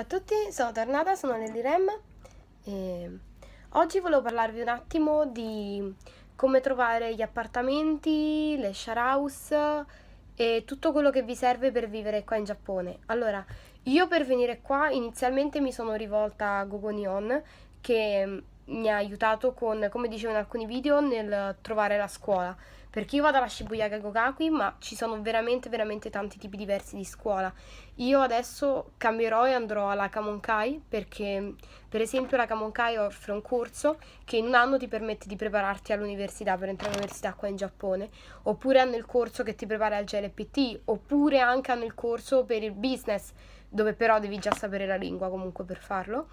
Ciao a tutti, sono Tornata, sono Nelly Rem e oggi volevo parlarvi un attimo di come trovare gli appartamenti, le share house e tutto quello che vi serve per vivere qua in Giappone. Allora, io per venire qua inizialmente mi sono rivolta a Gogonion che mi ha aiutato con, come dicevo in alcuni video, nel trovare la scuola. Perché io vado alla Shibuya Gokakui, ma ci sono veramente, veramente tanti tipi diversi di scuola. Io adesso cambierò e andrò alla Kamonkai, perché per esempio la Kamonkai offre un corso che in un anno ti permette di prepararti all'università, per entrare all'università qua in Giappone. Oppure hanno il corso che ti prepara al GLPT, oppure anche hanno il corso per il business, dove però devi già sapere la lingua comunque per farlo.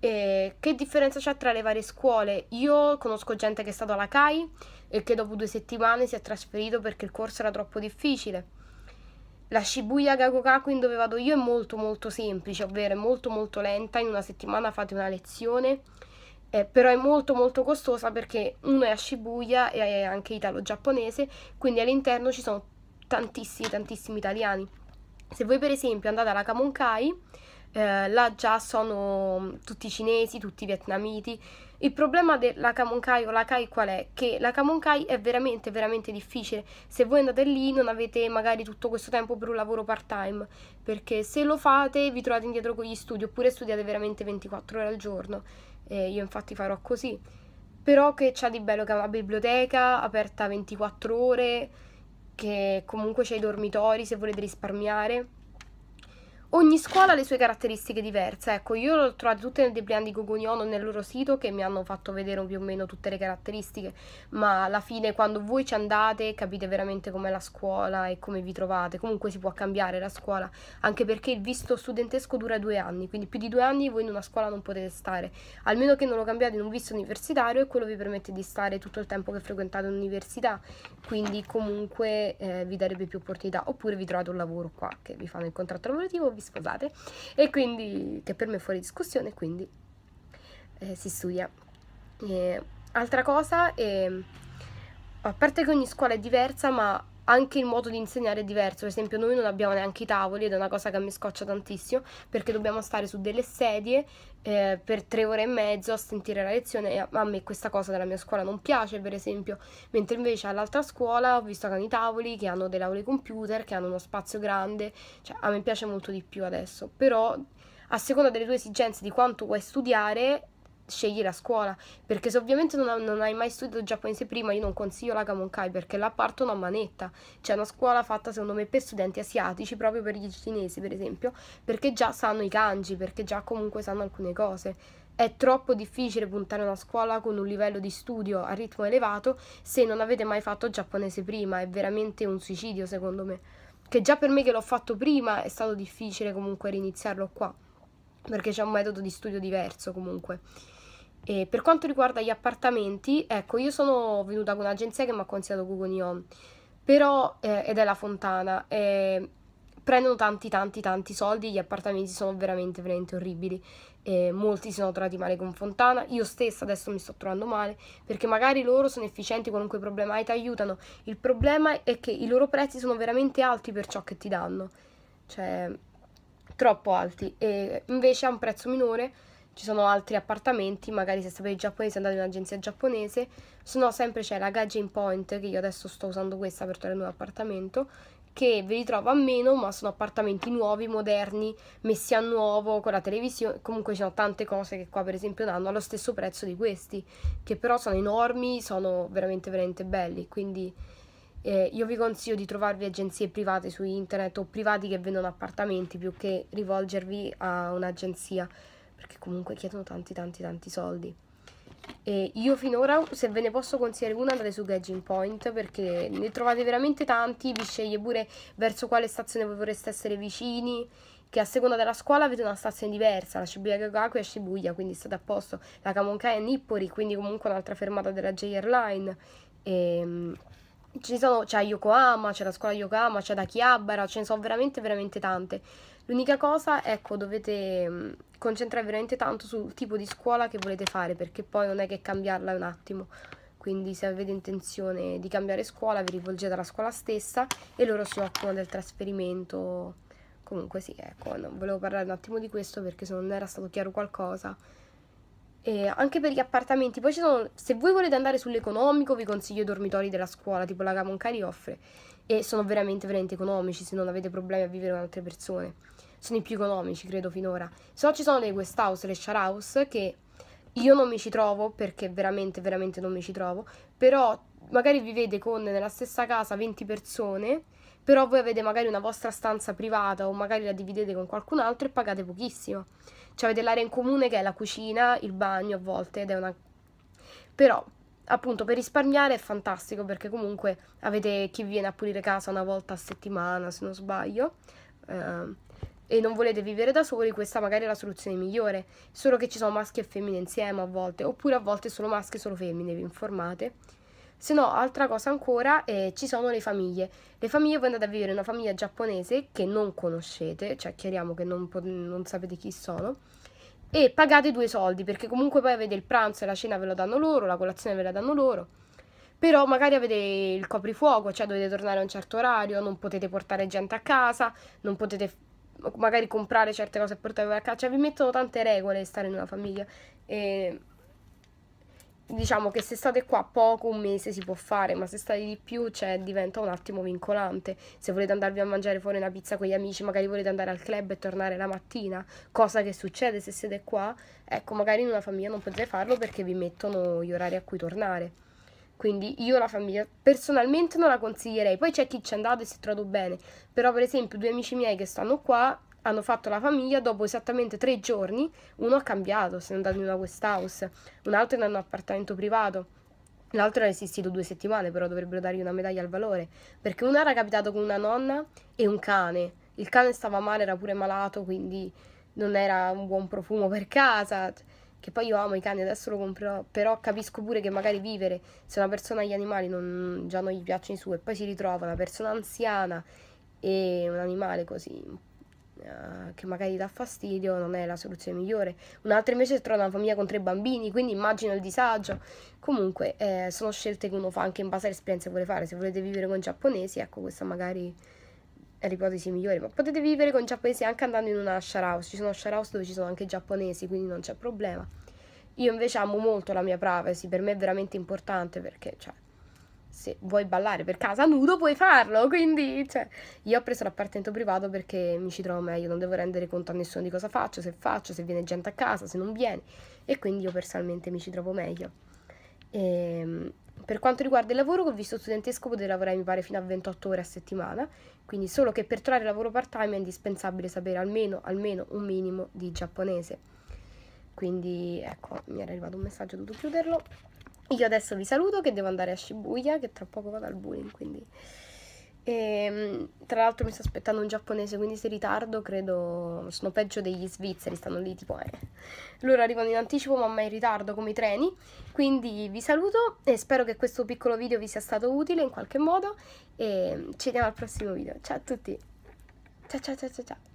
E che differenza c'è tra le varie scuole? Io conosco gente che è stata alla CAI e che dopo due settimane si è trasferito perché il corso era troppo difficile. La Shibuya Gagokakuin dove vado io è molto molto semplice, ovvero è molto molto lenta, in una settimana fate una lezione, eh, però è molto molto costosa perché uno è a Shibuya e è anche italo-giapponese, quindi all'interno ci sono tantissimi tantissimi italiani. Se voi per esempio andate alla Kamunkai, eh, là già sono tutti cinesi, tutti vietnamiti. Il problema della Kamunkai o la Kai qual è? Che la Kamunkai è veramente, veramente difficile. Se voi andate lì non avete magari tutto questo tempo per un lavoro part-time, perché se lo fate vi trovate indietro con gli studi, oppure studiate veramente 24 ore al giorno. Eh, io infatti farò così. Però che c'ha di bello che è una biblioteca aperta 24 ore, che comunque c'è i dormitori se volete risparmiare ogni scuola ha le sue caratteristiche diverse. Ecco, io l'ho trovate tutte nel Debrian di Gogognolo nel loro sito che mi hanno fatto vedere più o meno tutte le caratteristiche, ma alla fine quando voi ci andate capite veramente com'è la scuola e come vi trovate. Comunque si può cambiare la scuola, anche perché il visto studentesco dura due anni, quindi più di due anni voi in una scuola non potete stare, almeno che non lo cambiate in un visto universitario e quello vi permette di stare tutto il tempo che frequentate l'università, quindi comunque eh, vi darebbe più opportunità, oppure vi trovate un lavoro qua che vi fanno il contratto lavorativo Vi vi sposate e quindi che per me è fuori discussione quindi eh, si studia e, eh, altra cosa eh, a parte che ogni scuola è diversa ma anche il modo di insegnare è diverso. Per esempio, noi non abbiamo neanche i tavoli ed è una cosa che mi scoccia tantissimo perché dobbiamo stare su delle sedie eh, per tre ore e mezzo a sentire la lezione. E a, me questa cosa della mia scuola non piace, per esempio, mentre invece all'altra scuola ho visto che hanno i tavoli, che hanno delle aule computer, che hanno uno spazio grande. Cioè, a me piace molto di più adesso. Però a seconda delle tue esigenze di quanto vuoi studiare scegli la scuola, perché se ovviamente non, non hai mai studiato giapponese prima io non consiglio la Gamonkai perché la partono a manetta, c'è una scuola fatta secondo me per studenti asiatici, proprio per gli cinesi per esempio, perché già sanno i kanji, perché già comunque sanno alcune cose. È troppo difficile puntare una scuola con un livello di studio a ritmo elevato se non avete mai fatto giapponese prima, è veramente un suicidio secondo me. Che già per me che l'ho fatto prima è stato difficile comunque riniziarlo qua, perché c'è un metodo di studio diverso comunque. E per quanto riguarda gli appartamenti, ecco, io sono venuta con un'agenzia che mi ha consigliato Google Home, però, eh, ed è la Fontana, eh, prendono tanti tanti tanti soldi, gli appartamenti sono veramente veramente orribili, eh, molti si sono trovati male con Fontana, io stessa adesso mi sto trovando male, perché magari loro sono efficienti, qualunque problema hai ti aiutano, il problema è che i loro prezzi sono veramente alti per ciò che ti danno, cioè troppo alti, e invece a un prezzo minore ci sono altri appartamenti, magari se sapete giapponese andate in un'agenzia giapponese, se no sempre c'è la Gaijin Point, che io adesso sto usando questa per trovare un nuovo appartamento, che ve li trovo a meno, ma sono appartamenti nuovi, moderni, messi a nuovo, con la televisione, comunque ci sono tante cose che qua per esempio danno allo stesso prezzo di questi, che però sono enormi, sono veramente veramente belli, quindi... Eh, io vi consiglio di trovarvi agenzie private su internet o privati che vendono appartamenti più che rivolgervi a un'agenzia perché comunque chiedono tanti tanti tanti soldi. E io finora, se ve ne posso consigliare una, andate su Gagging Point perché ne trovate veramente tanti, vi sceglie pure verso quale stazione voi vorreste essere vicini, che a seconda della scuola avete una stazione diversa, la Shibuya Gagaku e Shibuya, quindi state a posto, la Kamonkai e Nippori, quindi comunque un'altra fermata della JR Line. E, ehm, ci sono, c'è Yokohama, c'è la scuola Yokohama, c'è da Chiabara, ce ne sono veramente veramente tante. L'unica cosa, ecco, dovete concentrare veramente tanto sul tipo di scuola che volete fare perché poi non è che cambiarla un attimo quindi se avete intenzione di cambiare scuola vi rivolgete alla scuola stessa e loro si occupano del trasferimento comunque sì ecco volevo parlare un attimo di questo perché se non era stato chiaro qualcosa e anche per gli appartamenti poi ci sono se voi volete andare sull'economico vi consiglio i dormitori della scuola tipo la Camoncari offre e sono veramente veramente economici se non avete problemi a vivere con altre persone sono i più economici, credo, finora. Se no ci sono le guest house, le share house, che io non mi ci trovo, perché veramente, veramente non mi ci trovo, però magari vivete con nella stessa casa 20 persone, però voi avete magari una vostra stanza privata o magari la dividete con qualcun altro e pagate pochissimo. Cioè avete l'area in comune che è la cucina, il bagno a volte ed è una... Però appunto per risparmiare è fantastico perché comunque avete chi viene a pulire casa una volta a settimana se non sbaglio. Eh, e non volete vivere da soli, questa magari è la soluzione migliore. Solo che ci sono maschi e femmine insieme a volte, oppure a volte solo maschi e solo femmine, vi informate. Se no, altra cosa ancora, eh, ci sono le famiglie. Le famiglie, voi andate a vivere in una famiglia giapponese che non conoscete, cioè chiariamo che non, non sapete chi sono, e pagate due soldi, perché comunque poi avete il pranzo e la cena ve lo danno loro, la colazione ve la danno loro però magari avete il coprifuoco, cioè dovete tornare a un certo orario, non potete portare gente a casa, non potete magari comprare certe cose e portarle a casa, cioè vi mettono tante regole stare in una famiglia e diciamo che se state qua poco, un mese si può fare, ma se state di più cioè, diventa un attimo vincolante. Se volete andarvi a mangiare fuori una pizza con gli amici, magari volete andare al club e tornare la mattina, cosa che succede se siete qua, ecco, magari in una famiglia non potete farlo perché vi mettono gli orari a cui tornare. Quindi io la famiglia personalmente non la consiglierei. Poi c'è chi ci è andato e si è trovato bene. Però per esempio due amici miei che stanno qua hanno fatto la famiglia, dopo esattamente tre giorni uno ha cambiato, se è andato in una guest house, un altro è in un appartamento privato, l'altro è resistito due settimane, però dovrebbero dargli una medaglia al valore, perché uno era capitato con una nonna e un cane, il cane stava male, era pure malato, quindi non era un buon profumo per casa, che poi io amo i cani, adesso lo comprerò, però capisco pure che magari vivere, se una persona gli animali non, già non gli piacciono i suoi, e poi si ritrova una persona anziana e un animale così, uh, che magari dà fastidio, non è la soluzione migliore. Un'altra invece trova una famiglia con tre bambini, quindi immagino il disagio. Comunque eh, sono scelte che uno fa anche in base all'esperienza che vuole fare, se volete vivere con giapponesi, ecco questa magari è l'ipotesi migliore, ma potete vivere con giapponesi anche andando in una share house, ci sono share house dove ci sono anche giapponesi, quindi non c'è problema. Io invece amo molto la mia privacy, per me è veramente importante perché, cioè, se vuoi ballare per casa nudo puoi farlo, quindi, cioè, io ho preso l'appartamento privato perché mi ci trovo meglio, non devo rendere conto a nessuno di cosa faccio, se faccio, se viene gente a casa, se non viene, e quindi io personalmente mi ci trovo meglio. E, ehm, per quanto riguarda il lavoro, col visto studentesco poter lavorare mi pare fino a 28 ore a settimana, quindi solo che per trovare lavoro part-time è indispensabile sapere almeno, almeno un minimo di giapponese. Quindi ecco, mi era arrivato un messaggio, ho dovuto chiuderlo. Io adesso vi saluto che devo andare a Shibuya, che tra poco vado al bullying, quindi... E, ehm, tra l'altro mi sto aspettando un giapponese, quindi se ritardo credo sono peggio degli svizzeri, stanno lì tipo eh. Loro arrivano in anticipo ma mai in ritardo come i treni. Quindi vi saluto e spero che questo piccolo video vi sia stato utile in qualche modo e ci vediamo al prossimo video. Ciao a tutti. Ciao ciao ciao ciao ciao.